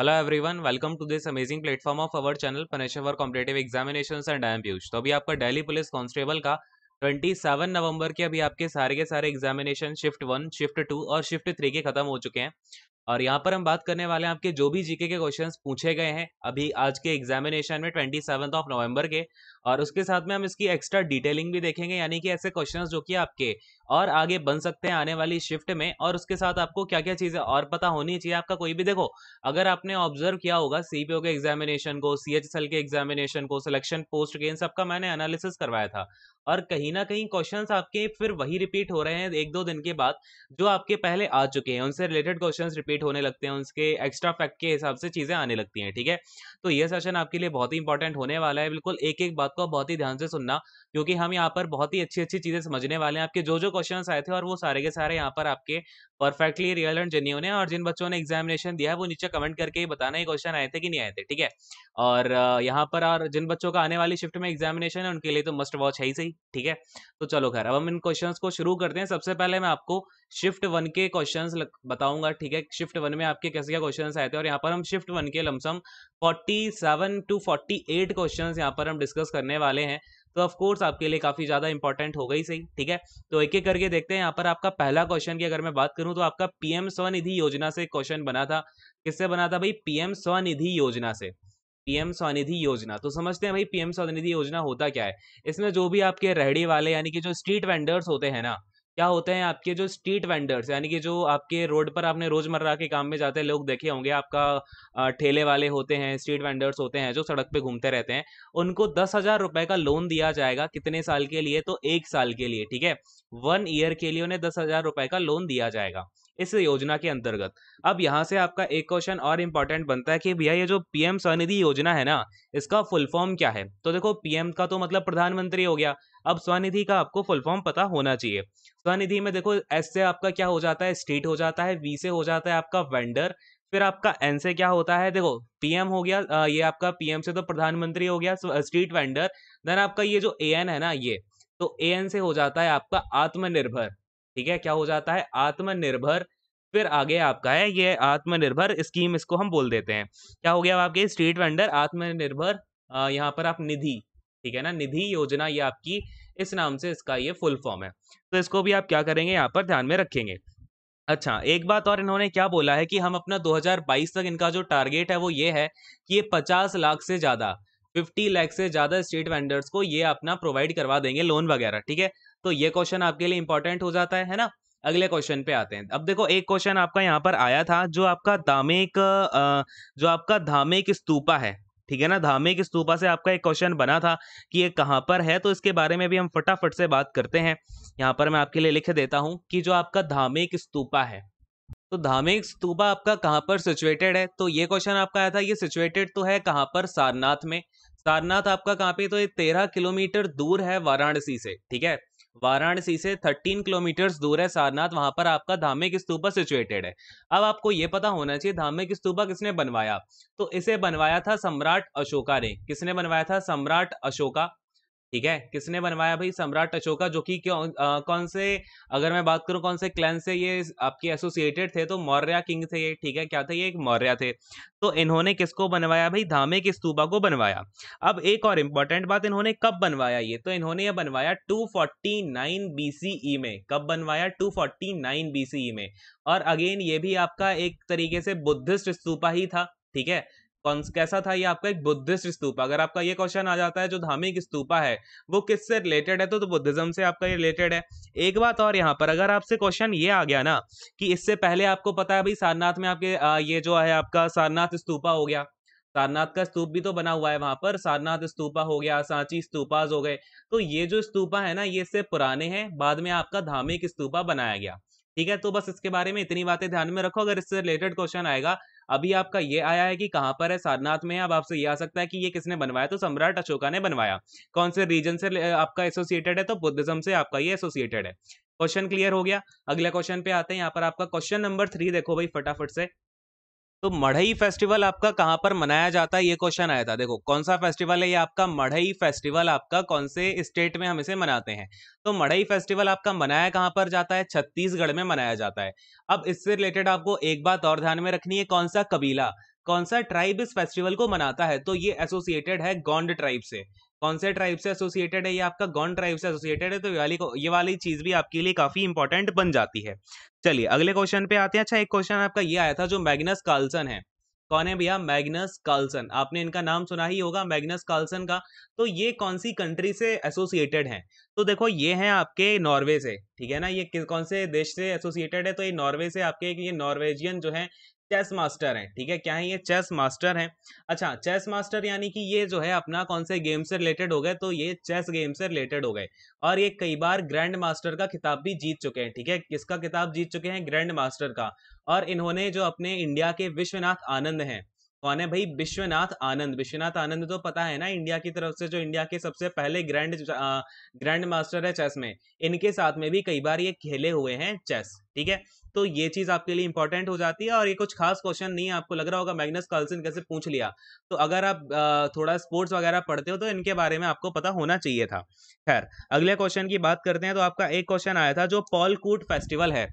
hello everyone welcome to this amazing platform of our channel Paneshwar competitive examination and I Piyush तो अभी आपका Delhi police constable का 27 नवंबर के अभी आपके सारे के सारे examination shift one shift two और शिफ्ट थ्री के खत्म हो चुके हैं और यहाँ पर हम बात करने वाले हैं आपके जो भी जीके के क्वेश्चन पूछे गए हैं अभी आज के एग्जामिनेशन में ट्वेंटी ऑफ नवंबर के और उसके साथ में हम इसकी एक्स्ट्रा डिटेलिंग भी देखेंगे यानी कि ऐसे क्वेश्चंस जो कि आपके और आगे बन सकते हैं आने वाली शिफ्ट में और उसके साथ आपको क्या क्या चीज़ें और पता होनी चाहिए आपका कोई भी देखो अगर आपने ऑब्जर्व किया होगा सीपीओ के एग्जामिनेशन को एल के एग्जामिनेशन को सिलेक्शन पोस्ट के इन सबका मैंने एनालिसिस करवाया था और कहीं ना कहीं क्वेश्चंस आपके फिर वही रिपीट हो रहे हैं एक दो दिन के बाद जो आपके पहले आ चुके हैं उनसे रिलेटेड क्वेश्चंस रिपीट होने लगते हैं उनके एक्स्ट्रा फैक्ट के हिसाब से चीज़ें आने लगती हैं ठीक है तो ये सेशन आपके लिए बहुत ही इंपॉर्टेंट होने वाला है बिल्कुल एक एक बात आपको बहुत ही ध्यान से सुनना क्योंकि हम यहाँ पर बहुत ही अच्छी अच्छी चीज़ें समझने वाले हैं आपके जो जो क्वेश्चन आए थे और वो सारे के सारे यहाँ पर आपके परफेक्टली रियल एंड जेन्यू ने और जिन बच्चों ने एग्जामिनेशन दिया है वो नीचे कमेंट करके ही बताना ये क्वेश्चन आए थे कि नहीं आए थे ठीक है और यहाँ पर और जिन बच्चों का आने वाली शिफ्ट में एग्जामिनेशन है उनके लिए तो मस्ट वॉच है ही सही ठीक है तो चलो खैर अब हम इन क्वेश्चन को शुरू करते हैं सबसे पहले मैं आपको शिफ्ट वन के क्वेश्चन बताऊंगा ठीक है शिफ्ट वन में आपके कैसे क्या क्वेश्चन आए थे और यहाँ पर हम शिफ्ट वन के लमसम 47 टू 48 क्वेश्चन यहाँ पर हम डिस्कस करने वाले हैं तो ऑफकोर्स आपके लिए काफ़ी ज़्यादा इंपॉर्टेंट होगा ही सही ठीक है तो एक एक करके देखते हैं यहाँ पर आपका पहला क्वेश्चन की अगर मैं बात करूँ तो आपका पीएम स्वनिधि योजना से क्वेश्चन बना था किससे बना था भाई पीएम स्वनिधि योजना से पीएम स्वनिधि योजना तो समझते हैं भाई पीएम स्वनिधि योजना होता क्या है इसमें जो भी आपके रेहड़ी वाले यानी कि जो स्ट्रीट वेंडर्स होते हैं ना क्या होते हैं आपके जो स्ट्रीट वेंडर्स यानी कि जो आपके रोड पर आपने रोजमर्रा के काम में जाते लोग देखे होंगे आपका ठेले वाले होते हैं स्ट्रीट वेंडर्स होते हैं जो सड़क पे घूमते रहते हैं उनको दस हजार रुपए का लोन दिया जाएगा कितने साल के लिए तो एक साल के लिए ठीक है वन ईयर के लिए उन्हें दस हजार रुपए का लोन दिया जाएगा इस योजना के अंतर्गत अब यहाँ से आपका एक क्वेश्चन और इम्पोर्टेंट बनता है कि भैया ये जो पीएम स्वनिधि योजना है ना इसका फुल फॉर्म क्या है तो देखो पीएम का तो मतलब प्रधानमंत्री हो गया अब स्वनिधि का आपको फुल फॉर्म पता होना चाहिए स्वनिधि में देखो एस से आपका क्या हो जाता है स्टेट हो जाता है वी से हो जाता है आपका वेंडर फिर आपका एन से क्या होता है देखो पीएम हो गया ये आपका पीएम से तो प्रधानमंत्री हो गया स्ट्रीट वेंडर देन आपका ये जो ए है ना ये तो ए से हो जाता है आपका आत्मनिर्भर ठीक है क्या हो जाता है आत्मनिर्भर फिर आगे आपका है ये आत्मनिर्भर स्कीम इसको हम बोल देते हैं क्या हो गया आपके स्ट्रीट वेंडर आत्मनिर्भर यहाँ पर आप निधि ठीक है ना निधि योजना ये आपकी इस नाम से इसका ये फुल फॉर्म है तो इसको भी आप क्या करेंगे यहाँ पर ध्यान में रखेंगे अच्छा एक बात और इन्होंने क्या बोला है कि हम अपना 2022 तक इनका जो टारगेट है वो ये है कि ये 50 लाख से ज़्यादा 50 लाख से ज़्यादा स्ट्रीट वेंडर्स को ये अपना प्रोवाइड करवा देंगे लोन वगैरह ठीक है तो ये क्वेश्चन आपके लिए इंपॉर्टेंट हो जाता है है ना अगले क्वेश्चन पे आते हैं अब देखो एक क्वेश्चन आपका यहाँ पर आया था जो आपका धामेक जो आपका धामेक स्तूपा है ठीक है ना धामेक स्तूपा से आपका एक क्वेश्चन बना था कि ये कहाँ पर है तो इसके बारे में भी हम फटाफट से बात करते हैं यहाँ पर मैं आपके लिए लिख देता हूँ कि जो आपका धामेक स्तूपा है तो धामेक स्तूपा आपका कहाँ पर सिचुएटेड है तो ये क्वेश्चन आपका आया था ये सिचुएटेड तो है कहाँ पर सारनाथ में सारनाथ आपका कहाँ पे तो ये तेरह किलोमीटर दूर है वाराणसी से ठीक है वाराणसी से 13 किलोमीटर दूर है सारनाथ वहां पर आपका धामिक स्तूपा सिचुएटेड है अब आपको ये पता होना चाहिए धामिक स्तूपा किसने बनवाया तो इसे बनवाया था सम्राट अशोका ने किसने बनवाया था सम्राट अशोका ठीक है किसने बनवाया भाई सम्राट अशोका जो कि कौन से अगर मैं बात करूं कौन से क्लैन से ये आपके एसोसिएटेड थे तो मौर्य किंग थे ये ठीक है क्या थे ये एक मौर्य थे तो इन्होंने किसको बनवाया भाई धामे के स्तूपा को बनवाया अब एक और इम्पोर्टेंट बात इन्होंने कब बनवाया ये तो इन्होंने ये बनवाया टू फोर्टी नाइन में कब बनवाया टू फोर्टी नाइन में और अगेन ये भी आपका एक तरीके से बुद्धिस्ट स्तूपा ही था ठीक है कौन कैसा था ये आपका एक बुद्धिस्ट स्तूपा अगर आपका ये क्वेश्चन आ जाता है जो धार्मिक स्तूपा है वो किससे रिलेटेड है तो, तो बुद्धिज्म से आपका ये रिलेटेड है एक बात और यहाँ पर अगर आपसे क्वेश्चन ये आ गया ना कि इससे पहले आपको पता है भाई सारनाथ में आपके आ, ये जो है आपका सारनाथ स्तूपा हो गया सारनाथ का स्तूप भी तो बना हुआ है वहां पर सारनाथ स्तूपा हो गया सांची स्तूपाज हो गए तो ये जो स्तूपा है ना ये इससे पुराने हैं बाद में आपका धार्मिक स्तूपा बनाया गया ठीक है तो बस इसके बारे में इतनी बातें ध्यान में रखो अगर इससे रिलेटेड क्वेश्चन आएगा अभी आपका ये आया है कि कहाँ पर है सारनाथ में है अब आपसे ये आ सकता है कि ये किसने बनवाया तो सम्राट अशोका ने बनवाया कौन से रीजन से आपका एसोसिएटेड है तो बुद्धिज्म से आपका ये एसोसिएटेड है क्वेश्चन क्लियर हो गया अगला क्वेश्चन पे आते हैं यहाँ पर आपका क्वेश्चन नंबर थ्री देखो भाई फटाफट से तो मढ़ई फेस्टिवल आपका कहां पर मनाया जाता है ये क्वेश्चन आया था देखो कौन सा फेस्टिवल है ये आपका मढ़ई फेस्टिवल आपका कौन से स्टेट में हम इसे मनाते हैं तो मढ़ई फेस्टिवल आपका मनाया कहां पर जाता है छत्तीसगढ़ में मनाया जाता है अब इससे रिलेटेड आपको एक बात और ध्यान में रखनी है कौन सा कबीला कौन सा ट्राइब इस फेस्टिवल को मनाता है तो ये एसोसिएटेड है गोंड ट्राइब से कौन से ट्राइब से एसोसिएटेड है ये आपका गॉन ट्राइब से एसोसिएटेड है तो ये वाली ये वाली चीज भी आपके लिए काफी इंपॉर्टेंट बन जाती है चलिए अगले क्वेश्चन पे आते हैं अच्छा एक क्वेश्चन आपका ये आया था जो मैग्नस कार्लसन है कौन है भैया मैग्नस कार्लसन आपने इनका नाम सुना ही होगा मैग्नस कार्लसन का तो ये कौन सी कंट्री से एसोसिएटेड है तो देखो ये है आपके नॉर्वे से ठीक है ना ये कौन से देश से एसोसिएटेड है तो ये नॉर्वे से आपके ये नॉर्वेजियन जो है चेस मास्टर हैं ठीक है क्या है ये चेस मास्टर हैं अच्छा चेस मास्टर यानी कि ये जो है अपना कौन से गेम से रिलेटेड हो गए तो ये चेस गेम से रिलेटेड हो गए और ये कई बार ग्रैंड मास्टर का खिताब भी जीत चुके हैं ठीक है किसका किताब जीत चुके हैं ग्रैंड मास्टर का और इन्होंने जो अपने इंडिया के विश्वनाथ आनंद हैं कौन है भाई विश्वनाथ आनंद विश्वनाथ आनंद तो पता है ना इंडिया की तरफ से जो इंडिया के सबसे पहले ग्रैंड ग्रैंड मास्टर है चेस में इनके साथ में भी कई बार ये खेले हुए हैं चेस ठीक है तो ये चीज आपके लिए इंपॉर्टेंट हो जाती है और ये कुछ खास क्वेश्चन नहीं है आपको लग रहा होगा मैग्नस कार्लसन कैसे पूछ लिया तो अगर आप थोड़ा स्पोर्ट्स वगैरह पढ़ते हो तो इनके बारे में आपको पता होना चाहिए था खैर अगले क्वेश्चन की बात करते हैं तो आपका एक क्वेश्चन आया था जो पॉल कूट फेस्टिवल है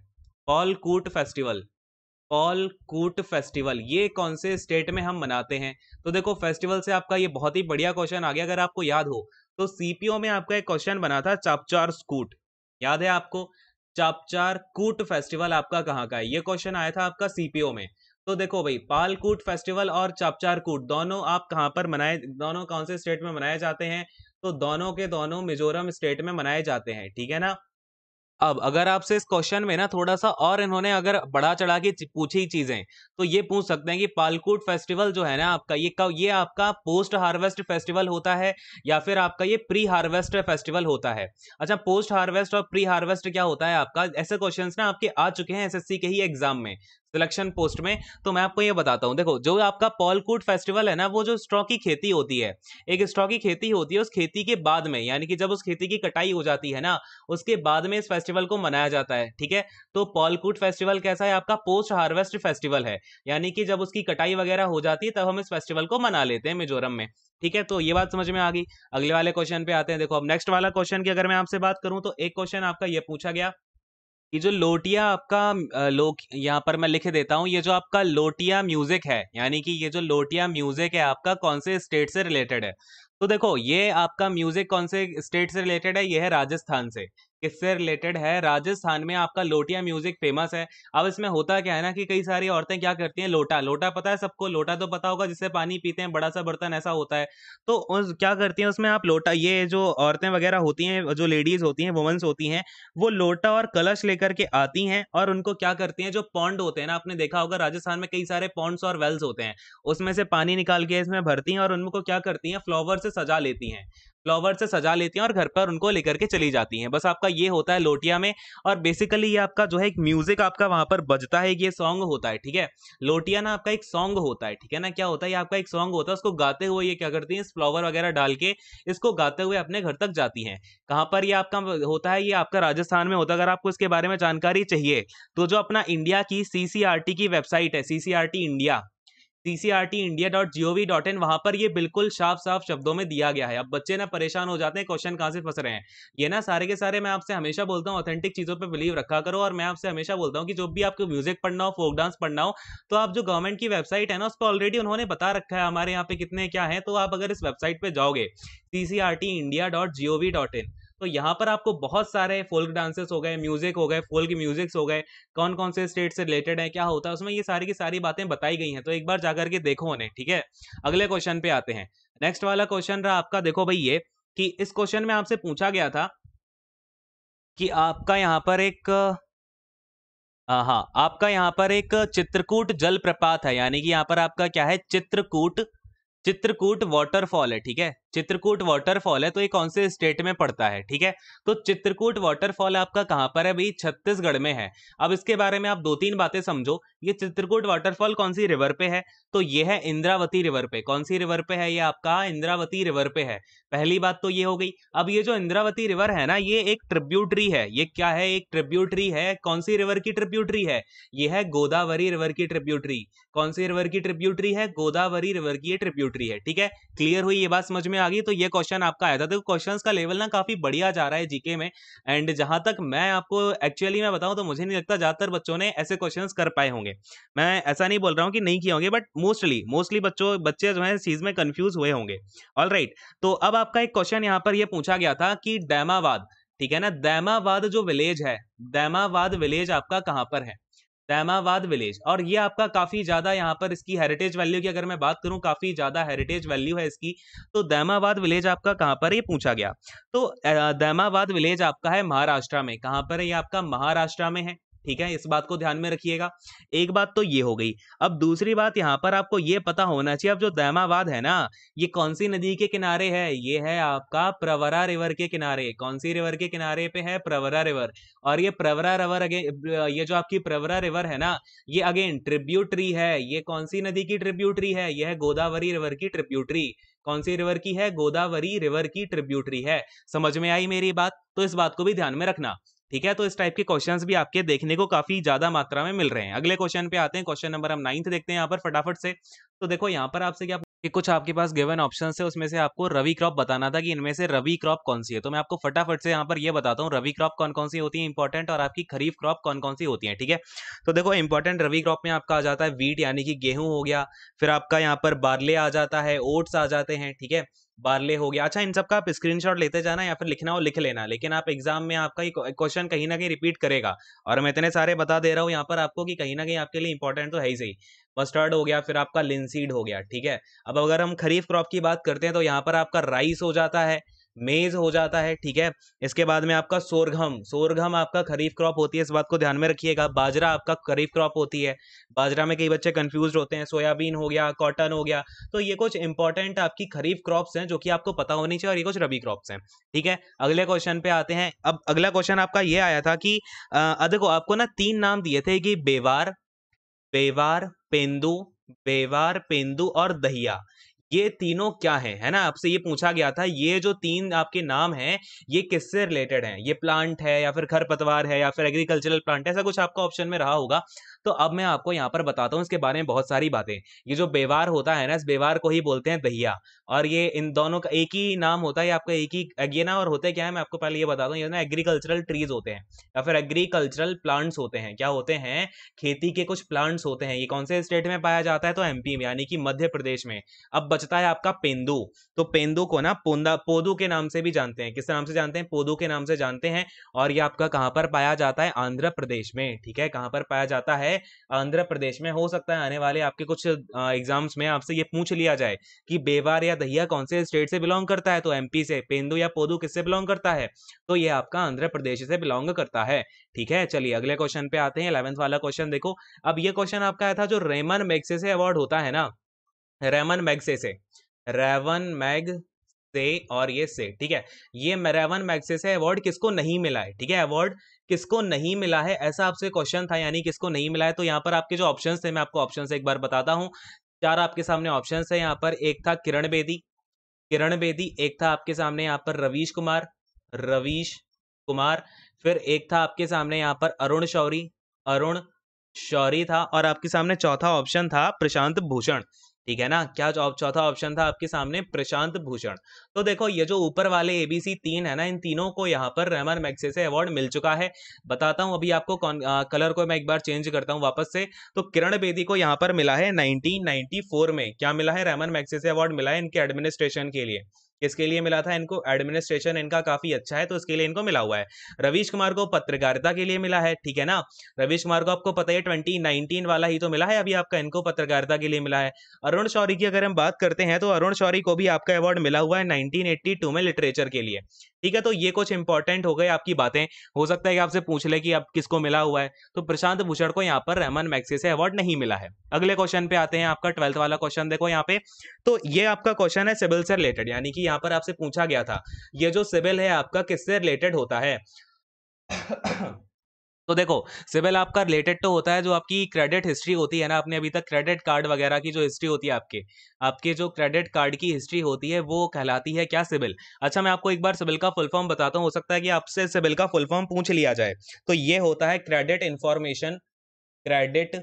पॉल कूट फेस्टिवल पॉल कूट फेस्टिवल ये कौन से स्टेट में हम मनाते हैं तो देखो फेस्टिवल से आपका ये बहुत ही बढ़िया क्वेश्चन आ गया अगर आपको याद हो तो सीपीओ में आपका एक क्वेश्चन बना था चापचार स्कूट याद है आपको चापचार कूट फेस्टिवल आपका कहाँ का है ये क्वेश्चन आया था आपका सीपीओ में तो देखो भाई पालकूट फेस्टिवल और चापचार कूट दोनों आप कहाँ पर मनाए दोनों कौन से स्टेट में मनाए जाते हैं तो दोनों के दोनों मिजोरम स्टेट में मनाए जाते हैं ठीक है ना अब अगर आपसे इस क्वेश्चन में ना थोड़ा सा और इन्होंने अगर बढ़ा चढ़ा के पूछी चीजें तो ये पूछ सकते हैं कि पालकूट फेस्टिवल जो है ना आपका ये कब ये आपका पोस्ट हार्वेस्ट फेस्टिवल होता है या फिर आपका ये प्री हार्वेस्ट फेस्टिवल होता है अच्छा पोस्ट हार्वेस्ट और प्री हार्वेस्ट क्या होता है आपका ऐसे क्वेश्चन ना आपके आ चुके हैं एस के ही एग्जाम में सिलेक्शन पोस्ट में तो मैं आपको ये बताता हूँ देखो जो आपका पॉलकूट फेस्टिवल है ना वो जो स्ट्रॉ की खेती होती है एक स्ट्रॉ की खेती होती है उस खेती के बाद में यानी कि जब उस खेती की कटाई हो जाती है ना उसके बाद में इस फेस्टिवल को मनाया जाता है ठीक है तो पॉलकूट फेस्टिवल कैसा है आपका पोस्ट हार्वेस्ट फेस्टिवल है यानी कि जब उसकी कटाई वगैरह हो जाती है तब हम इस फेस्टिवल को मना लेते हैं मिजोरम में ठीक है तो ये बात समझ में आ गई अगले वाले क्वेश्चन पे आते हैं देखो अब नेक्स्ट वाला क्वेश्चन की अगर मैं आपसे बात करूं तो एक क्वेश्चन आपका ये पूछा गया ये जो लोटिया आपका लोक यहाँ पर मैं लिख देता हूँ ये जो आपका लोटिया म्यूजिक है यानी कि ये जो लोटिया म्यूजिक है आपका कौन से स्टेट से रिलेटेड है तो देखो ये आपका म्यूजिक कौन से स्टेट से रिलेटेड है ये है राजस्थान से किससे रिलेटेड है राजस्थान में आपका लोटिया म्यूजिक फेमस है अब इसमें होता क्या है ना कि कई सारी औरतें क्या करती हैं लोटा लोटा पता है सबको लोटा तो पता होगा जिससे पानी पीते हैं बड़ा सा बर्तन ऐसा होता है तो उस क्या करती हैं उसमें आप लोटा ये जो औरतें वगैरह होती हैं जो लेडीज होती हैं वुमेंस होती हैं वो लोटा और कलश लेकर के आती हैं और उनको क्या करती हैं जो पौंड होते हैं ना आपने देखा होगा राजस्थान में कई सारे पौंड्स और वेल्स होते हैं उसमें से पानी निकाल के इसमें भरती हैं और उनको क्या करती हैं फ्लावर से सजा लेती हैं फ्लावर से सजा लेती हैं और घर पर उनको लेकर के चली जाती हैं बस आपका आपका ये होता है लोटिया में और बेसिकली ये आपका जो है एक म्यूजिक आपका वहां पर बजता है ये सॉन्ग होता है ठीक है लोटिया ना आपका एक सॉन्ग होता है ठीक है ना क्या होता है ये आपका एक सॉन्ग होता है उसको गाते हुए ये क्या करती है फ्लावर वगैरह डाल के इसको गाते हुए अपने घर तक जाती है कहाँ पर ये आपका होता है ये आपका राजस्थान में होता है अगर आपको इसके बारे में जानकारी चाहिए तो जो अपना इंडिया की सीसीआरटी की वेबसाइट है CCRT India C C R T India dot G O V dot in वहाँ पर ये बिल्कुल साफ साफ शब्दों में दिया गया है अब बच्चे ना परेशान हो जाते हैं क्वेश्चन कहाँ से फंस रहे हैं ये ना सारे के सारे मैं आपसे हमेशा बोलता हूँ ऑथेंटिक चीज़ों पर बिलीव रखा करो और मैं आपसे हमेशा बोलता हूँ कि जो भी आपको म्यूजिक पढ़ना हो फोक डांस पढ़ना हो तो आप जो गवर्नमेंट की वेबसाइट है ना उस पर ऑलरेडी उन्होंने बता रखा है हमारे यहाँ पे कितने क्या है तो आप अगर इस वेबसाइट पर जाओगे C C R T India dot G O V dot in तो यहाँ पर आपको बहुत सारे फोल्क डांसेस हो गए म्यूजिक हो गए फोल्क म्यूजिक्स हो गए कौन कौन से स्टेट से रिलेटेड है क्या होता है उसमें ये सारी की सारी बातें बताई गई हैं तो एक बार जाकर के देखो उन्हें ठीक है अगले क्वेश्चन पे आते हैं नेक्स्ट वाला क्वेश्चन रहा आपका देखो भाई ये कि इस क्वेश्चन में आपसे पूछा गया था कि आपका यहाँ पर एक हाँ आपका यहाँ पर एक चित्रकूट जलप्रपात है यानी कि यहाँ पर आपका क्या है चित्रकूट चित्रकूट वाटरफॉल है ठीक है चित्रकूट वाटरफॉल है तो ये कौन से स्टेट में पड़ता है ठीक है तो चित्रकूट वाटरफॉल आपका कहाँ पर है भाई छत्तीसगढ़ में है अब इसके बारे में आप दो तीन बातें समझो ये चित्रकूट वाटरफॉल कौन सी रिवर पे है तो ये है इंद्रावती रिवर पे कौन सी रिवर पे है ये आपका इंद्रावती रिवर पे है पहली बात तो ये हो गई अब ये जो इंद्रावती रिवर है ना ये एक ट्रिब्यूटरी है ये क्या है एक ट्रिब्यूटरी है कौन सी रिवर की ट्रिब्यूटरी है ये है गोदावरी रिवर की ट्रिब्यूटरी कौन सी रिवर की ट्रिब्यूटरी है गोदावरी रिवर की ये ट्रिब्यूटरी ट्रिब्यूटरी है ठीक है क्लियर हुई ये बात समझ में आ गई तो ये क्वेश्चन आपका आया था देखो क्वेश्चन का लेवल ना काफी बढ़िया जा रहा है जीके में एंड जहां तक मैं आपको एक्चुअली मैं बताऊं तो मुझे नहीं लगता ज्यादातर बच्चों ने ऐसे क्वेश्चन कर पाए होंगे मैं ऐसा नहीं बोल रहा हूँ कि नहीं किए होंगे बट मोस्टली मोस्टली बच्चों बच्चे जो है चीज में कंफ्यूज हुए होंगे ऑल right, तो अब आपका एक क्वेश्चन यहाँ पर यह पूछा गया था कि डैमावाद ठीक है ना दैमावाद जो विलेज है दैमावाद विलेज आपका कहां पर है तैमावाद विलेज और ये आपका काफ़ी ज़्यादा यहाँ पर इसकी हेरिटेज वैल्यू की अगर मैं बात करूँ काफ़ी ज़्यादा हेरिटेज वैल्यू है इसकी तो दैमाबाद विलेज आपका कहाँ पर ये पूछा गया तो दैमावाद विलेज आपका है महाराष्ट्र में कहाँ पर है ये आपका महाराष्ट्र में है ठीक है इस बात को ध्यान में रखिएगा एक बात तो ये हो गई अब दूसरी बात यहाँ पर आपको ये पता होना चाहिए अब जो दैमाबाद है ना ये कौन सी नदी के किनारे है ये है आपका प्रवरा रिवर के किनारे कौन सी रिवर के किनारे पे है प्रवरा रिवर और ये प्रवरा रिवर अगेन ये जो आपकी प्रवरा रिवर है ना ये अगेन ट्रिब्यूटरी है ये कौन सी नदी की ट्रिब्यूटरी है यह है गोदावरी रिवर की ट्रिब्यूटरी कौन सी रिवर की है गोदावरी रिवर की ट्रिब्यूटरी है समझ में आई मेरी बात तो इस बात को भी ध्यान में रखना ठीक है तो इस टाइप के क्वेश्चन भी आपके देखने को काफी ज्यादा मात्रा में मिल रहे हैं अगले क्वेश्चन पे आते हैं क्वेश्चन नंबर हम नाइन्थ देखते हैं यहाँ पर फटाफट से तो देखो यहाँ पर आपसे क्या कि कुछ आपके पास गिवन ऑप्शन है उसमें से आपको रवि क्रॉप बताना था कि इनमें से रवि क्रॉप कौन सी है तो मैं आपको फटाफट से यहाँ पर ये बताता हूँ रवि क्रॉप कौन कौन सी होती है इंपॉर्टेंट और आपकी खरीफ क्रॉप कौन कौन सी होती है ठीक है तो देखो इंपॉर्टेंट रवि क्रॉप में आपका आ जाता है वीट यानी कि गेहूं हो गया फिर आपका यहाँ पर बार्ले आ जाता है ओट्स आ जाते हैं ठीक है बार्ले हो गया अच्छा इन सबका आप स्क्रीनशॉट लेते जाना या फिर लिखना हो लिख लेना लेकिन आप एग्जाम में आपका क्वेश्चन कहीं ना कहीं रिपीट करेगा और मैं इतने सारे बता दे रहा हूँ यहाँ पर आपको कि कहीं ना कहीं आपके लिए इंपॉर्टेंट तो है ही सही मस्टर्ड हो गया फिर आपका लिंसीड हो गया ठीक है अब अगर हम खरीफ क्रॉप की बात करते हैं तो यहाँ पर आपका राइस हो जाता है मेज हो जाता है ठीक है इसके बाद में आपका सोरघम सोरघम आपका खरीफ क्रॉप होती है इस बात को ध्यान में रखिएगा बाजरा आपका खरीफ क्रॉप होती है बाजरा में कई बच्चे कंफ्यूज होते हैं सोयाबीन हो गया कॉटन हो गया तो ये कुछ इंपॉर्टेंट आपकी खरीफ क्रॉप्स हैं जो कि आपको पता होनी चाहिए और ये कुछ रबी क्रॉप्स हैं ठीक है अगले क्वेश्चन पे आते हैं अब अगला क्वेश्चन आपका ये आया था कि आ, देखो आपको ना तीन नाम दिए थे कि बेवार बेवार पेंदु बेवार पेंदु और दहिया ये तीनों क्या है है ना आपसे ये पूछा गया था ये जो तीन आपके नाम हैं ये किससे रिलेटेड हैं ये प्लांट है या फिर खरपतवार है या फिर एग्रीकल्चरल प्लांट ऐसा कुछ आपका ऑप्शन में रहा होगा तो अब मैं आपको यहाँ पर बताता हूँ इसके बारे में बहुत सारी बातें ये जो बेवार होता है ना इस बेवार को ही बोलते हैं दहिया और ये इन दोनों का एक ही नाम होता है आपका एक ही ये ना और होते क्या है मैं आपको पहले ये बताता हूँ ये ना एग्रीकल्चरल ट्रीज होते हैं या फिर एग्रीकल्चरल प्लांट्स होते हैं क्या होते हैं खेती के कुछ प्लांट्स होते हैं ये कौन से स्टेट में पाया जाता है तो एमपी में यानी कि मध्य प्रदेश में अब बचता है आपका पेंदू तो पेंदू को ना पोंदा पोदू के नाम से भी जानते हैं किस नाम से जानते हैं पोदू के नाम से जानते हैं और ये आपका कहाँ पर पाया जाता है आंध्र प्रदेश में ठीक है कहाँ पर पाया जाता है है आंध्र प्रदेश में हो सकता है आने वाले आपके कुछ एग्जाम्स में आपसे ये पूछ लिया जाए कि बेवार या दहिया कौन से स्टेट से बिलोंग करता है तो एमपी से पेंदू या पोदू किससे बिलोंग करता है तो ये आपका आंध्र प्रदेश से बिलोंग करता है ठीक है चलिए अगले क्वेश्चन पे आते हैं इलेवंथ वाला क्वेश्चन देखो अब ये क्वेश्चन आपका आया था जो रेमन मैगसे से अवार्ड होता है ना रेमन मैगसे से रेवन मैग से और ये से ठीक है ये रेवन मैगसे से अवार्ड किसको नहीं मिला है ठीक है अवार्ड किसको नहीं मिला है ऐसा आपसे क्वेश्चन था यानी किसको नहीं मिला है तो यहाँ पर आपके जो ऑप्शन थे मैं आपको ऑप्शन एक बार बताता हूँ चार आपके सामने ऑप्शन है यहाँ पर एक था किरण बेदी किरण बेदी एक था आपके सामने यहाँ पर रवीश कुमार रवीश कुमार फिर एक था आपके सामने यहाँ पर अरुण शौरी अरुण शौरी था और आपके सामने चौथा ऑप्शन था प्रशांत भूषण ठीक है ना क्या चौथा ऑप्शन था आपके सामने प्रशांत भूषण तो देखो ये जो ऊपर वाले एबीसी तीन है ना इन तीनों को यहाँ पर रहमान मैक्से से अवार्ड मिल चुका है बताता हूँ अभी आपको कौन आ, कलर को मैं एक बार चेंज करता हूँ वापस से तो किरण बेदी को यहाँ पर मिला है नाइनटीन में क्या मिला है रहमान मैक्से से अवार्ड मिला है इनके एडमिनिस्ट्रेशन के लिए किसके लिए मिला था इनको एडमिनिस्ट्रेशन इनका काफी अच्छा है तो इसके लिए इनको मिला हुआ है रवीश कुमार को पत्रकारिता के लिए मिला है ठीक है ना रवीश कुमार को आपको पता है ट्वेंटी वाला ही तो मिला है अभी आपका इनको पत्रकारिता के लिए मिला है अरुण शौरी की अगर हम बात करते हैं तो अरुण शौरी को भी आपका अवार्ड मिला हुआ है नाइनटीन में लिटरेचर के लिए ठीक है तो ये कुछ इंपॉर्टेंट हो गए आपकी बातें हो सकता है कि आपसे पूछ ले कि अब किसको मिला हुआ है तो प्रशांत भूषण को यहाँ पर रहमान मैक्सी से अवार्ड नहीं मिला है अगले क्वेश्चन पे आते हैं आपका ट्वेल्थ वाला क्वेश्चन देखो यहाँ पे तो ये आपका क्वेश्चन है सिविल से रिलेटेड यानी कि यहाँ पर आपसे पूछा गया था ये जो सिविल है आपका किससे रिलेटेड होता है तो देखो सिबिल आपका रिलेटेड तो होता है जो आपकी क्रेडिट हिस्ट्री होती है ना आपने अभी तक क्रेडिट कार्ड वगैरह की जो हिस्ट्री होती है आपके आपके जो क्रेडिट कार्ड की हिस्ट्री होती है वो कहलाती है क्या सिबिल अच्छा मैं आपको एक बार सिबिल का फुल फॉर्म बताता हूँ हो सकता है कि आपसे सिबिल का फुल फॉर्म पूछ लिया जाए तो ये होता है credit information credit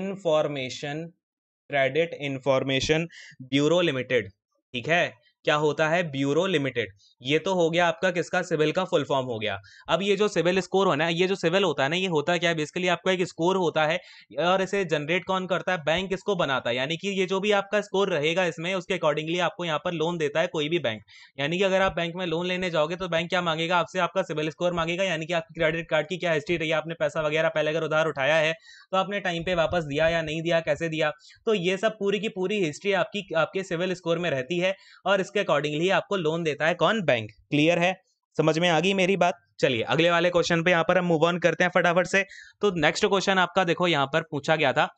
information credit information bureau limited ठीक है क्या होता है ब्यूरो लिमिटेड ये तो हो गया आपका किसका सिविल का फुल फॉर्म हो गया अब ये जो सिविल स्कोर होना है ये जो सिविल होता है ना ये होता क्या है बेसिकली आपका एक स्कोर होता है और इसे जनरेट कौन करता है बैंक इसको बनाता है यानी कि ये जो भी आपका स्कोर रहेगा इसमें उसके अकॉर्डिंगली आपको यहाँ पर लोन देता है कोई भी बैंक यानी कि अगर आप बैंक में लोन लेने जाओगे तो बैंक क्या मांगेगा आपसे आपका सिविल स्कोर मांगेगा यानी कि आपकी क्रेडिट कार्ड की क्या हिस्ट्री रही आपने पैसा वगैरह पहले अगर उधार उठाया है तो आपने टाइम पे वापस दिया या नहीं दिया कैसे दिया तो ये सब पूरी की पूरी हिस्ट्री आपकी आपके सिविल स्कोर में रहती है और उसके अकॉर्डिंगली आपको लोन देता है कौन बैंक क्लियर है समझ में आ गई मेरी बात चलिए अगले वाले क्वेश्चन पे यहाँ पर हम मूव ऑन करते हैं फटाफट से तो नेक्स्ट क्वेश्चन आपका देखो यहाँ पर पूछा गया था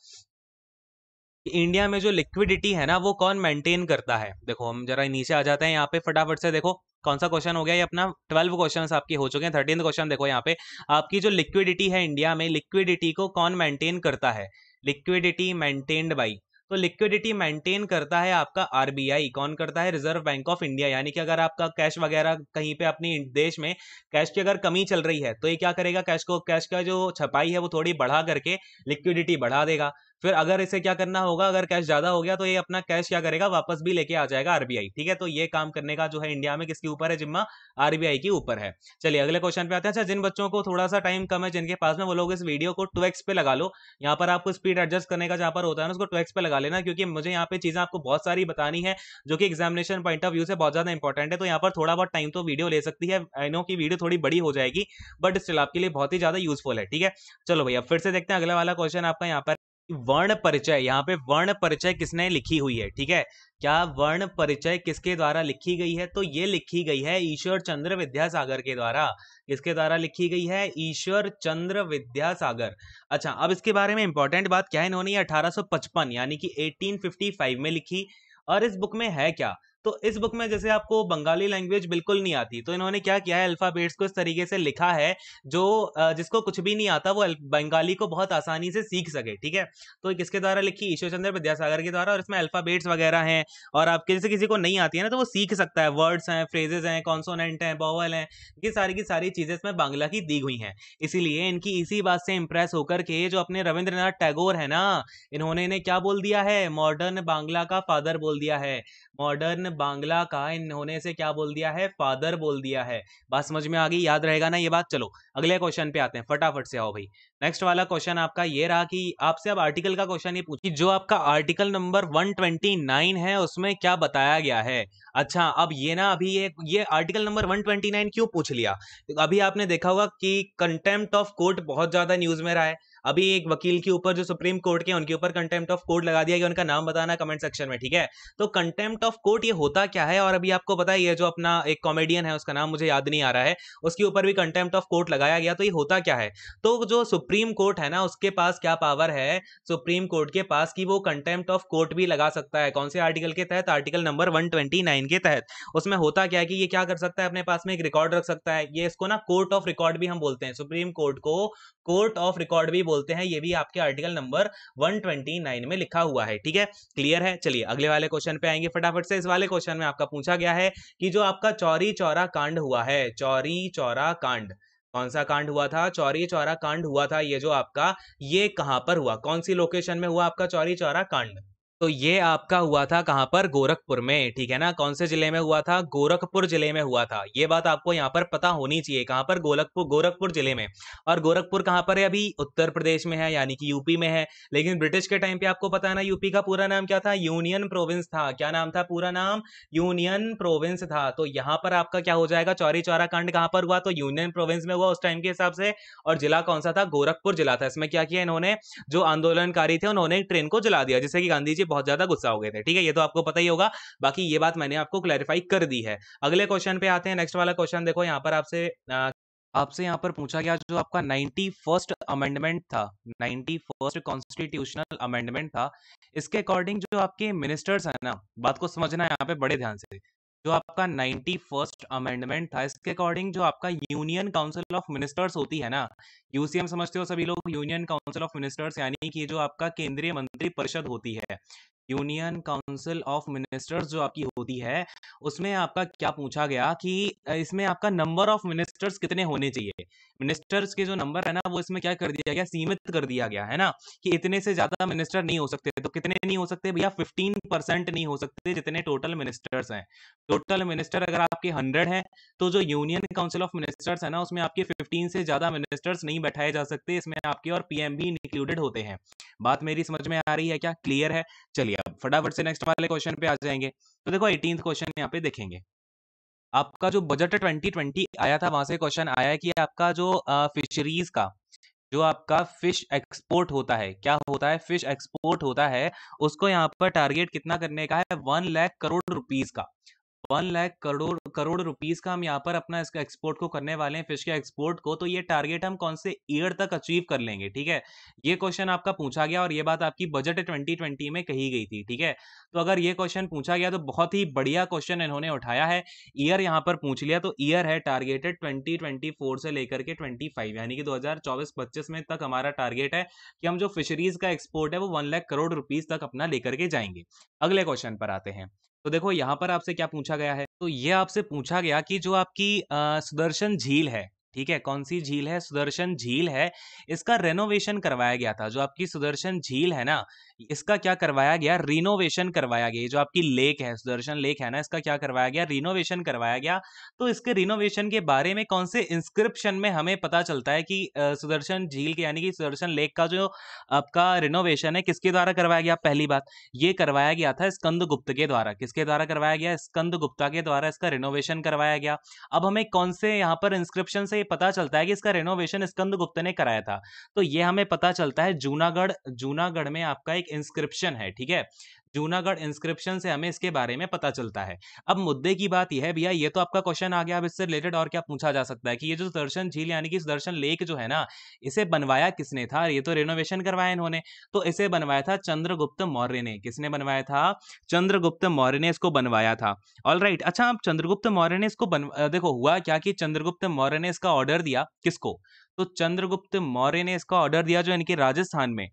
इंडिया में जो लिक्विडिटी है ना वो कौन मेंटेन करता है देखो हम जरा नीचे आ जाते हैं यहाँ पे फटाफट से देखो कौन सा क्वेश्चन हो गया ये अपना ट्वेल्व क्वेश्चन आपके हो चुके हैं थर्टीन क्वेश्चन देखो यहाँ पे आपकी जो लिक्विडिटी है इंडिया में लिक्विडिटी को कौन मेंटेन करता है लिक्विडिटी मेंटेन्ड बाई तो लिक्विडिटी मेंटेन करता है आपका आरबीआई कौन करता है रिजर्व बैंक ऑफ इंडिया यानी कि अगर आपका कैश वगैरह कहीं पे अपने देश में कैश की अगर कमी चल रही है तो ये क्या करेगा कैश को कैश का जो छपाई है वो थोड़ी बढ़ा करके लिक्विडिटी बढ़ा देगा फिर अगर इसे क्या करना होगा अगर कैश ज्यादा हो गया तो ये अपना कैश क्या करेगा वापस भी लेके आ जाएगा आरबीआई ठीक है तो ये काम करने का जो है इंडिया में किसके ऊपर है जिम्मा आरबीआई के ऊपर है चलिए अगले क्वेश्चन पे आते हैं अच्छा जिन बच्चों को थोड़ा सा टाइम कम है जिनके पास में वो लोग इस वीडियो को टू पे लगा लो यहाँ पर आपको स्पीड एडजस्ट करने का जहाँ पर होता है ना उसको टू पे लगा लेना क्योंकि मुझे यहाँ पे चीजें आपको बहुत सारी बतानी है जो कि एग्जामिनेशन पॉइंट ऑफ व्यू से बहुत ज्यादा इंपॉर्टेंट है तो यहाँ पर थोड़ा बहुत टाइम तो वीडियो ले सकती है आई नो की वीडियो थोड़ी बड़ी हो जाएगी बट स्टिल आपके लिए बहुत ही ज्यादा यूजफुल है ठीक है चलो भैया फिर से देखते हैं अगला वाला क्वेश्चन आपका यहाँ पर वर्ण परिचय यहाँ पे वर्ण परिचय किसने लिखी हुई है ठीक है क्या वर्ण परिचय किसके द्वारा लिखी गई है तो ये लिखी गई है ईश्वर चंद्र विद्यासागर के द्वारा किसके द्वारा लिखी गई है ईश्वर चंद्र विद्यासागर अच्छा अब इसके बारे में इंपॉर्टेंट बात क्या है इन्होंने 1855 यानी कि 1855 में लिखी और इस बुक में है क्या तो इस बुक में जैसे आपको बंगाली लैंग्वेज बिल्कुल नहीं आती तो इन्होंने क्या किया है अल्फ़ाबेट्स को इस तरीके से लिखा है जो जिसको कुछ भी नहीं आता वो बंगाली को बहुत आसानी से सीख सके ठीक है तो किसके द्वारा लिखी ईश्वर चंद्र विद्यासागर के द्वारा और इसमें अल्फ़ाबेट्स वगैरह हैं और आपके जैसे किसी को नहीं आती है ना तो वो सीख सकता है वर्ड्स हैं फ्रेजेज हैं कॉन्सोनेंट हैं बॉवल हैं ये सारी की सारी चीज़ें इसमें बांग्ला की दी हुई हैं इसीलिए इनकी इसी बात से इंप्रेस होकर के जो अपने रविंद्रनाथ टैगोर है ना इन्होंने क्या बोल दिया है मॉडर्न बांग्ला का फादर बोल दिया है मॉडर्न बांग्ला का इन होने से क्या बोल दिया है फादर बोल दिया है बात समझ में आ गई याद रहेगा ना ये बात चलो अगले क्वेश्चन पे आते हैं फटाफट से आओ भाई नेक्स्ट वाला क्वेश्चन आपका ये रहा कि आपसे अब आर्टिकल का क्वेश्चन ये पूछी जो आपका आर्टिकल नंबर 129 है उसमें क्या बताया गया है अच्छा अब ये ना अभी ये ये आर्टिकल नंबर 129 क्यों पूछ लिया अभी आपने देखा होगा कि कंटेम्प्ट ऑफ कोर्ट बहुत ज्यादा न्यूज में रहा है अभी एक वकील के ऊपर जो सुप्रीम कोर्ट के उनके ऊपर कंटेम्प्ट ऑफ कोर्ट लगा दिया गया उनका नाम बताना कमेंट सेक्शन में ठीक है तो कंटेम्प्ट ऑफ कोर्ट ये होता क्या है और अभी आपको पता ही है जो अपना एक कॉमेडियन है उसका नाम मुझे याद नहीं आ रहा है उसके ऊपर भी कंटेम्प्ट ऑफ कोर्ट लगाया गया तो ये होता क्या है तो जो सुप्रीम कोर्ट है ना उसके पास क्या पावर है सुप्रीम कोर्ट के पास की वो कंटेम्प्ट ऑफ कोर्ट भी लगा सकता है कौन से आर्टिकल के तहत आर्टिकल नंबर वन के तहत उसमें होता क्या है कि ये क्या कर सकता है अपने पास में एक रिकॉर्ड रख सकता है ये इसको ना कोर्ट ऑफ रिकॉर्ड भी हम बोलते हैं सुप्रीम कोर्ट को कोर्ट ऑफ रिकॉर्ड भी बोलते हैं ये भी आपके आर्टिकल नंबर 129 में लिखा हुआ है ठीक है क्लियर है चलिए अगले वाले क्वेश्चन पे आएंगे फटाफट से इस वाले क्वेश्चन में आपका पूछा गया है कि जो आपका चौरी चौरा कांड हुआ है चौरी चौरा कांड कौन सा कांड हुआ था चौरी चौरा कांड हुआ था ये जो आपका ये कहां पर हुआ कौन सी लोकेशन में हुआ आपका चौरी चौरा कांड तो ये आपका हुआ था कहां पर गोरखपुर में ठीक है ना कौन से जिले में हुआ था गोरखपुर जिले में हुआ था ये बात आपको यहाँ पर पता होनी चाहिए कहां पर गोरखपुर गोरखपुर जिले में और गोरखपुर कहां पर है अभी उत्तर प्रदेश में है यानी कि यूपी में है लेकिन ब्रिटिश के टाइम पे आपको पता है ना यूपी का पूरा नाम क्या था यूनियन प्रोविंस था क्या नाम था पूरा नाम यूनियन प्रोविंस था तो यहाँ पर आपका क्या हो जाएगा चौरी चौरा कांड कहां पर हुआ तो यूनियन प्रोविंस में हुआ उस टाइम के हिसाब से और जिला कौन सा था गोरखपुर जिला था इसमें क्या किया इन्होंने जो आंदोलनकारी थे उन्होंने ट्रेन को जला दिया जिससे कि गांधी जी बहुत ज्यादा गुस्सा हो गए थे ठीक है ये तो आपको पता ही होगा बाकी ये बात मैंने आपको क्लैरिफाई कर दी है अगले क्वेश्चन पे आते हैं नेक्स्ट वाला क्वेश्चन देखो यहाँ पर आपसे आपसे यहाँ पर पूछा गया जो आपका नाइन्टी फर्स्ट अमेंडमेंट था नाइन्टी फर्स्ट कॉन्स्टिट्यूशनल अमेंडमेंट था इसके अकॉर्डिंग जो आपके मिनिस्टर्स हैं ना बात को समझना है यहाँ पे बड़े ध्यान से जो आपका नाइन्टी फर्स्ट अमेंडमेंट था इसके अकॉर्डिंग जो आपका यूनियन काउंसिल ऑफ मिनिस्टर्स होती है ना यूसीएम समझते हो सभी लोग यूनियन काउंसिल ऑफ मिनिस्टर्स यानी कि जो आपका केंद्रीय मंत्री परिषद होती है यूनियन काउंसिल ऑफ मिनिस्टर्स जो आपकी होती है उसमें आपका क्या पूछा गया कि इसमें आपका नंबर ऑफ मिनिस्टर्स कितने होने चाहिए मिनिस्टर्स के जो नंबर है ना वो इसमें क्या कर दिया गया सीमित कर दिया गया है ना कि इतने से ज्यादा मिनिस्टर नहीं हो सकते तो कितने नहीं हो सकते भैया फिफ्टीन परसेंट नहीं हो सकते जितने टोटल मिनिस्टर्स हैं टोटल मिनिस्टर अगर आपके हंड्रेड है तो जो यूनियन काउंसिल ऑफ मिनिस्टर्स है ना उसमें आपके फिफ्टीन से ज्यादा मिनिस्टर्स नहीं बैठाए जा सकते इसमें आपके और पीएम भी इंक्लूडेड होते हैं बात मेरी समझ में आ रही है क्या क्लियर है चलिए अब फटाफट से नेक्स्ट वाले क्वेश्चन पे आ जाएंगे तो देखो एटीन क्वेश्चन यहाँ पे देखेंगे आपका जो बजट ट्वेंटी ट्वेंटी आया था वहां से क्वेश्चन आया है कि आपका जो फिशरीज का जो आपका फिश एक्सपोर्ट होता है क्या होता है फिश एक्सपोर्ट होता है उसको यहाँ पर टारगेट कितना करने का है वन लाख करोड़ रुपीज का वन लाख करोड़ करोड़ रुपीस का हम यहाँ पर अपना इसका एक्सपोर्ट को करने वाले हैं फिश के एक्सपोर्ट को तो ये टारगेट हम कौन से ईयर तक अचीव कर लेंगे ठीक है ये क्वेश्चन आपका पूछा गया और ये बात आपकी बजट ट्वेंटी ट्वेंटी में कही गई थी ठीक है तो अगर ये क्वेश्चन पूछा गया तो बहुत ही बढ़िया क्वेश्चन इन्होंने उठाया है ईयर यहाँ पर पूछ लिया तो ईयर है टारगेटेड ट्वेंटी ट्वेंटी फोर से लेकर के ट्वेंटी फाइव यानी कि दो हजार चौबीस पच्चीस में तक हमारा टारगेट है कि हम जो फिशरीज का एक्सपोर्ट है वो वन लाख करोड़ रुपीज तक अपना लेकर के जाएंगे अगले क्वेश्चन पर आते हैं तो देखो यहाँ पर आपसे क्या पूछा गया है तो ये आपसे पूछा गया कि जो आपकी आ, सुदर्शन झील है ठीक है कौन सी झील है सुदर्शन झील है इसका रेनोवेशन करवाया गया था जो आपकी सुदर्शन झील है ना इसका क्या करवाया गया रिनोवेशन करवाया गया जो आपकी लेक है सुदर्शन लेक है ना इसका क्या करवाया गया रिनोवेशन करवाया गया तो इसके रिनोवेशन के बारे में कौन से इंस्क्रिप्शन में हमें पता चलता है कि सुदर्शन झील के यानी कि सुदर्शन लेक का जो आपका रिनोवेशन है किसके द्वारा करवाया गया पहली बात ये करवाया गया था स्कंद गुप्त के द्वारा किसके द्वारा करवाया गया स्कंद गुप्ता के द्वारा इसका रिनोवेशन करवाया गया अब हमें कौन से यहाँ पर इंस्क्रिप्शन से पता चलता है कि इसका रिनोवेशन स्कंद गुप्त ने कराया था तो ये हमें पता चलता है जूनागढ़ जूनागढ़ में आपका एक एक इंस्क्रिप्शन है ठीक है जूनागढ़ इंस्क्रिप्शन से हमें इसके बारे में पता चलता है अब मुद्दे की बात यह है भैया ये तो आपका क्वेश्चन आ गया अब इससे रिलेटेड और क्या पूछा जा सकता है कि ये जो दर्शन झील यानी कि दर्शन लेक जो है ना इसे बनवाया किसने था ये तो रेनोवेशन करवाया इन्होंने तो इसे बनवाया था चंद्रगुप्त मौर्य ने किसने बनवाया था चंद्रगुप्त मौर्य ने इसको बनवाया था ऑल right, अच्छा अब चंद्रगुप्त मौर्य ने इसको बन देखो हुआ क्या कि चंद्रगुप्त मौर्य ने इसका ऑर्डर दिया किसको तो चंद्रगुप्त मौर्य ने इसका ऑर्डर दिया जो इनके राजस्थान में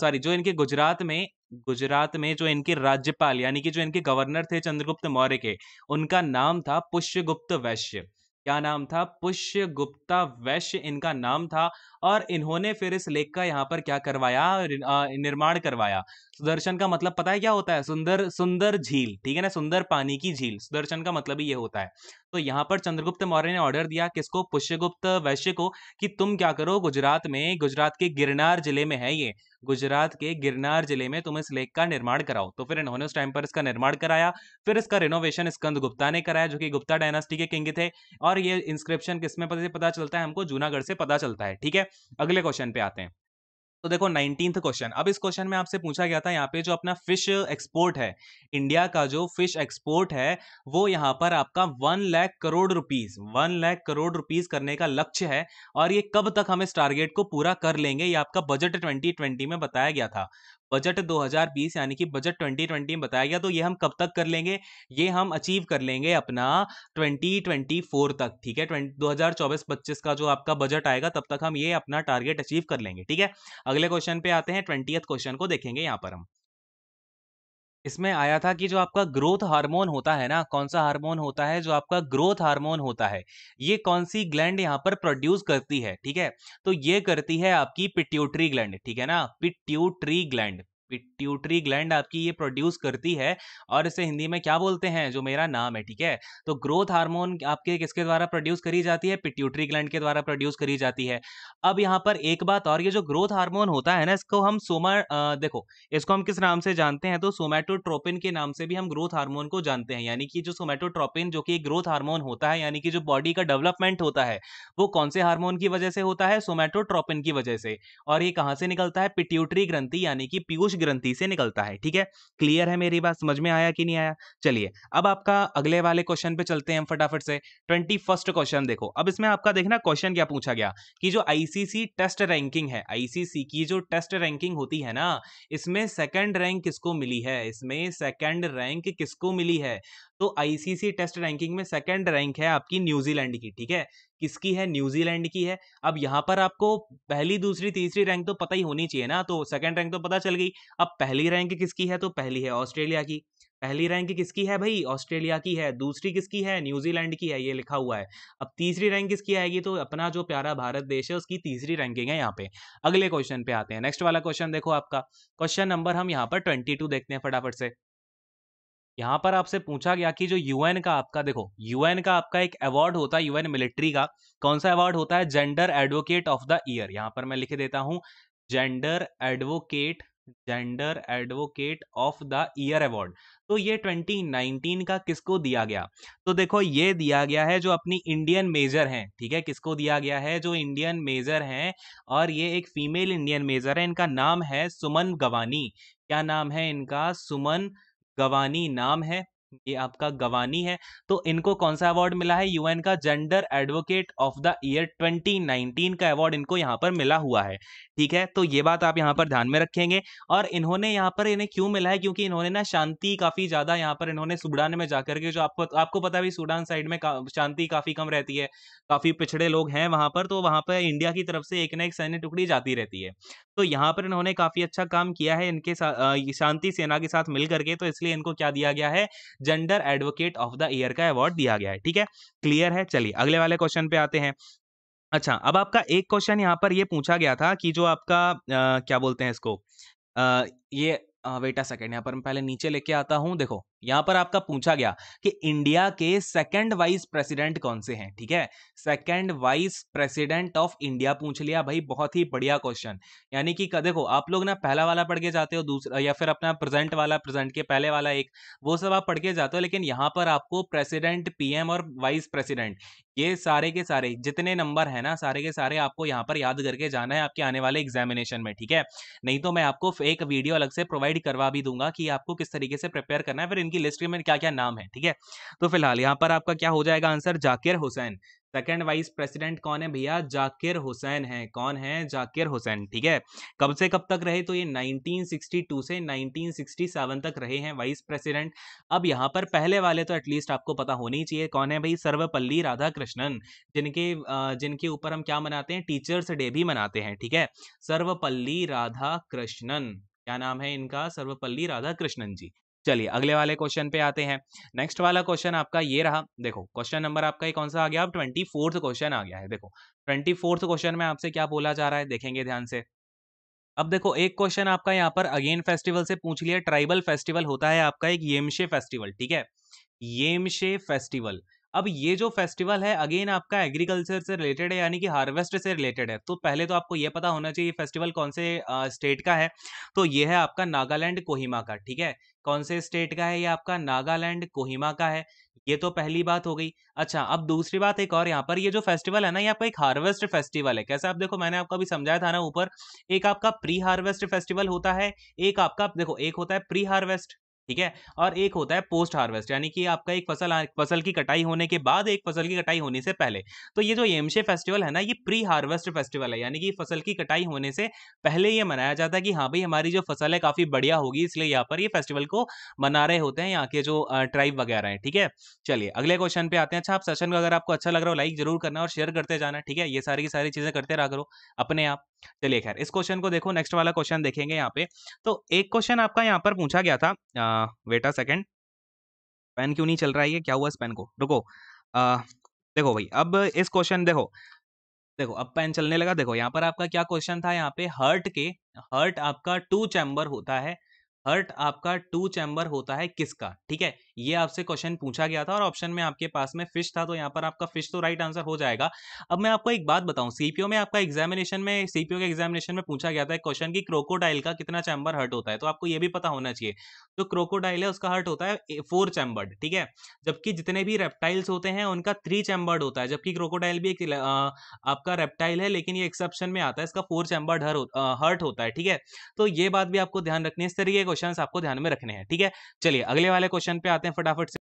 सॉरी जो इनके गुजरात में गुजरात में जो इनके राज्यपाल यानी कि जो इनके गवर्नर थे चंद्रगुप्त मौर्य के उनका नाम था पुष्यगुप्त वैश्य क्या नाम था पुष्य गुप्ता वैश्य इनका नाम था और इन्होंने फिर इस लेक का यहाँ पर क्या करवाया निर्माण करवाया सुदर्शन का मतलब पता है क्या होता है सुंदर सुंदर झील ठीक है ना सुंदर पानी की झील सुदर्शन का मतलब ही ये होता है तो यहाँ पर चंद्रगुप्त मौर्य ने ऑर्डर दिया किसको पुष्यगुप्त वैश्य को कि तुम क्या करो गुजरात में गुजरात के गिरनार जिले में है ये गुजरात के गिरनार जिले में तुम इस लेक का निर्माण कराओ तो फिर इन्होंने उस टाइम पर इसका निर्माण कराया फिर इसका रिनोवेशन स्कंद गुप्ता ने कराया जो कि गुप्ता डायनास्टी के किंग थे और ये इंस्क्रिप्शन किसमें पता चलता है हमको जूनागढ़ से पता चलता है ठीक है अगले क्वेश्चन पे आते हैं तो देखो नाइनटीन क्वेश्चन अब इस क्वेश्चन में आपसे पूछा गया था यहाँ पे जो अपना फिश एक्सपोर्ट है इंडिया का जो फिश एक्सपोर्ट है वो यहाँ पर आपका one lakh crore rupees one lakh crore rupees करने का लक्ष्य है और ये कब तक हम इस टारगेट को पूरा कर लेंगे ये आपका बजट ट्वेंटी ट्वेंटी में बताया गया था बजट 2020 यानी कि बजट 2020 में बताया गया तो ये हम कब तक कर लेंगे ये हम अचीव कर लेंगे अपना 2024 तक ठीक है 2024-25 का जो आपका बजट आएगा तब तक हम ये अपना टारगेट अचीव कर लेंगे ठीक है अगले क्वेश्चन पे आते हैं ट्वेंटी क्वेश्चन को देखेंगे यहाँ पर हम इसमें आया था कि जो आपका ग्रोथ हार्मोन होता है ना कौन सा हार्मोन होता है जो आपका ग्रोथ हार्मोन होता है ये कौन सी ग्लैंड यहाँ पर प्रोड्यूस करती है ठीक है तो ये करती है आपकी पिट्यूटरी ग्लैंड ठीक है ना पिट्यूटरी ग्लैंड पिट्यूटरी ग्लैंड आपकी ये प्रोड्यूस करती है और इसे हिंदी में क्या बोलते हैं जो मेरा नाम है ठीक है तो ग्रोथ हार्मोन आपके किसके द्वारा प्रोड्यूस करी जाती है पिट्यूटरी ग्लैंड के द्वारा प्रोड्यूस करी जाती है अब यहाँ पर एक बात और ये जो ग्रोथ हार्मोन होता है ना इसको हम सोमा देखो इसको हम किस नाम से जानते हैं तो सोमेटोट्रोपिन के नाम से भी हम ग्रोथ हार्मोन को जानते हैं यानी कि जो सोमेटोट्रोपिन जो कि ग्रोथ हार्मोन होता है यानी कि जो बॉडी का डेवलपमेंट होता है वो कौन से हार्मोन की वजह से होता है सोमेटोट्रोपिन की वजह से और ये कहाँ से निकलता है पिट्यूटरी ग्रंथि यानी कि पीयूष ग्रंथि से निकलता है ठीक है क्लियर है मेरी बात समझ में आया कि नहीं आया चलिए अब आपका अगले वाले क्वेश्चन पे चलते हैं फटाफट से ट्वेंटी फर्स्ट क्वेश्चन देखो अब इसमें आपका देखना क्वेश्चन क्या पूछा गया कि जो आईसीसी टेस्ट रैंकिंग है आईसीसी की जो टेस्ट रैंकिंग होती है ना इसमें सेकेंड रैंक किसको मिली है इसमें सेकेंड रैंक किसको मिली है तो आईसीसी टेस्ट रैंकिंग में सेकंड रैंक है आपकी न्यूजीलैंड की ठीक है किसकी है न्यूजीलैंड की है अब यहां पर आपको पहली दूसरी तीसरी रैंक तो पता ही होनी चाहिए ना तो सेकंड रैंक तो पता चल गई अब पहली रैंक किसकी है तो पहली है ऑस्ट्रेलिया की पहली रैंक किसकी है भाई ऑस्ट्रेलिया की है दूसरी किसकी है न्यूजीलैंड की है ये लिखा हुआ है अब तीसरी रैंक किसकी आएगी तो अपना जो प्यारा भारत देश है उसकी तीसरी रैंकिंग है यहाँ पे अगले क्वेश्चन पे आते हैं नेक्स्ट वाला क्वेश्चन देखो आपका क्वेश्चन नंबर हम यहाँ पर ट्वेंटी देखते हैं फटाफट से यहाँ पर आपसे पूछा गया कि जो यूएन का आपका देखो यूएन का आपका एक अवार्ड होता है यूएन मिलिट्री का कौन सा अवार्ड होता है gender advocate of the year यहाँ पर मैं लिख देता हूँ gender advocate gender advocate of the year award तो ये 2019 का किसको दिया गया तो देखो ये दिया गया है जो अपनी इंडियन मेजर हैं ठीक है किसको दिया गया है जो इंडियन मेजर हैं और ये एक फीमेल इंडियन मेजर है इनका नाम है सुमन गवानी क्या नाम है इनका सुमन गवानी नाम है ये आपका गवानी है तो इनको कौन सा अवार्ड मिला है यूएन का gender advocate of the year 2019 का अवार्ड इनको यहाँ पर मिला हुआ है ठीक है तो ये बात आप यहाँ पर ध्यान में रखेंगे और इन्होंने यहाँ पर इन्हें क्यों मिला है क्योंकि इन्होंने ना शांति काफी ज्यादा यहाँ पर इन्होंने सूडान में जाकर के जो आपको आपको पता भी सूडान साइड में का, शांति काफी कम रहती है काफी पिछड़े लोग हैं वहां पर तो वहां पर इंडिया की तरफ से एक ना एक सैन्य टुकड़ी जाती रहती है तो यहाँ पर इन्होंने काफी अच्छा काम किया है इनके शांति सेना के साथ मिल करके तो इसलिए इनको क्या दिया गया है gender advocate of the year का अवार्ड दिया गया है ठीक है क्लियर है चलिए अगले वाले क्वेश्चन पे आते हैं अच्छा अब आपका एक क्वेश्चन यहाँ पर ये पूछा गया था कि जो आपका आ, क्या बोलते हैं इसको आ, ये वेटा सेकेंड यहाँ पर मैं पहले नीचे लेके आता हूँ देखो यहां पर आपका पूछा गया कि इंडिया के सेकंड वाइस प्रेसिडेंट कौन से हैं ठीक है second vice president of India पूछ लिया भाई बहुत ही बढ़िया क्वेश्चन यानी कि देखो आप लोग ना पहला वाला पढ़ के जाते हो दूसरा या फिर अपना प्रेजेंट वाला प्रेजेंट के पहले वाला एक वो सब आप पढ़ के जाते हो लेकिन यहाँ पर आपको प्रेसिडेंट पीएम और वाइस प्रेसिडेंट ये सारे के सारे जितने नंबर है ना सारे के सारे आपको यहाँ पर याद करके जाना है आपके आने वाले एग्जामिनेशन में ठीक है नहीं तो मैं आपको एक वीडियो अलग से प्रोवाइड करवा भी दूंगा कि आपको किस तरीके से प्रिपेयर करना है फिर इनकी लिस्ट में क्या क्या नाम है ठीक है तो फिलहाल यहाँ पर आपका क्या हो जाएगा answer Zakir Hussain second vice president कौन है भैया जाकिर हुसैन है कौन है जाकिर हुसैन ठीक है कब से कब तक रहे तो ये 1962 से 1967 तक रहे हैं वाइस प्रेसिडेंट अब यहाँ पर पहले वाले तो एटलीस्ट आपको पता होनी ही चाहिए कौन है भाई सर्वपल्ली राधाकृष्णन जिनके जिनके ऊपर हम क्या मनाते हैं टीचर्स डे भी मनाते हैं ठीक है सर्वपल्ली राधा क्या नाम है इनका सर्वपल्ली राधा जी चलिए अगले वाले क्वेश्चन पे आते हैं नेक्स्ट वाला क्वेश्चन आपका ये रहा देखो क्वेश्चन नंबर आपका ये कौन सा आ गया अब ट्वेंटी फोर्थ क्वेश्चन आ गया है देखो ट्वेंटी फोर्थ क्वेश्चन में आपसे क्या बोला जा रहा है देखेंगे ध्यान से अब देखो एक क्वेश्चन आपका यहाँ पर अगेन फेस्टिवल से पूछ लिया ट्राइबल फेस्टिवल होता है आपका एक येमशे फेस्टिवल ठीक है येमशे फेस्टिवल अब ये जो फेस्टिवल है अगेन आपका एग्रीकल्चर से रिलेटेड है यानी कि हार्वेस्ट से रिलेटेड है तो पहले तो आपको ये पता होना चाहिए फेस्टिवल कौन से स्टेट का है तो ये है आपका नागालैंड कोहिमा का ठीक है कौन से स्टेट का है ये आपका नागालैंड कोहिमा का है ये तो पहली बात हो गई अच्छा अब दूसरी बात एक और यहाँ पर ये जो फेस्टिवल है ना ये आपका एक हार्वेस्ट फेस्टिवल है कैसे आप देखो मैंने आपको अभी समझाया था ना ऊपर एक आपका प्री हार्वेस्ट फेस्टिवल होता है एक आपका देखो एक होता है प्री हार्वेस्ट ठीक है और एक होता है पोस्ट हार्वेस्ट यानी कि आपका एक फसल फसल की कटाई होने के बाद एक फसल की कटाई होने से पहले तो ये जो एमशे फेस्टिवल है ना ये प्री हार्वेस्ट फेस्टिवल है यानी कि फसल की कटाई होने से पहले ये मनाया जाता है कि हाँ भाई हमारी जो फसल है काफ़ी बढ़िया होगी इसलिए यहाँ पर ये फेस्टिवल को मना रहे होते हैं यहाँ के जो ट्राइब वगैरह हैं ठीक है चलिए अगले क्वेश्चन पे आते हैं अच्छा आप सेशन को अगर आपको अच्छा लग रहा हो लाइक जरूर करना और शेयर करते जाना ठीक है ये सारी की सारी चीज़ें करते रहा करो अपने आप चलिए खैर इस क्वेश्चन को देखो नेक्स्ट वाला क्वेश्चन देखेंगे यहाँ पे तो एक क्वेश्चन आपका यहाँ पर पूछा गया था वेटा सेकेंड पेन क्यों नहीं चल रहा है क्या हुआ इस पेन को रुको आ, देखो भाई अब इस क्वेश्चन देखो देखो अब पेन चलने लगा देखो यहाँ पर आपका क्या क्वेश्चन था यहाँ पे हर्ट के हर्ट आपका टू चैम्बर होता है हर्ट आपका टू चैम्बर होता है किसका ठीक है ये आपसे क्वेश्चन पूछा गया था और ऑप्शन में आपके पास में फिश था तो यहाँ पर आपका फिश तो राइट आंसर हो जाएगा अब मैं आपको एक बात बताऊँ सीपीओ में आपका एग्जामिनेशन में सीपीओ के एग्जामिनेशन में पूछा गया था क्वेश्चन की क्रोकोडाइल का कितना चैम्बर हर्ट होता है तो आपको ये भी पता होना चाहिए जो तो क्रोकोडाइल है उसका हर्ट होता है फोर चैम्बर्ड ठीक है जबकि जितने भी रेप्टाइल्स होते हैं उनका थ्री चैम्बर्ड होता है जबकि क्रोकोडाइल भी एक आपका रेप्टाइल है लेकिन ये एक्सेप्शन में आता है इसका फोर चैम्बर्ड हर्ट होता है ठीक है तो ये बात भी आपको ध्यान रखनी है इस तरीके क्वेश्चन आपको ध्यान में रखने हैं ठीक है चलिए अगले वाले क्वेश्चन पे हैं फटाफट से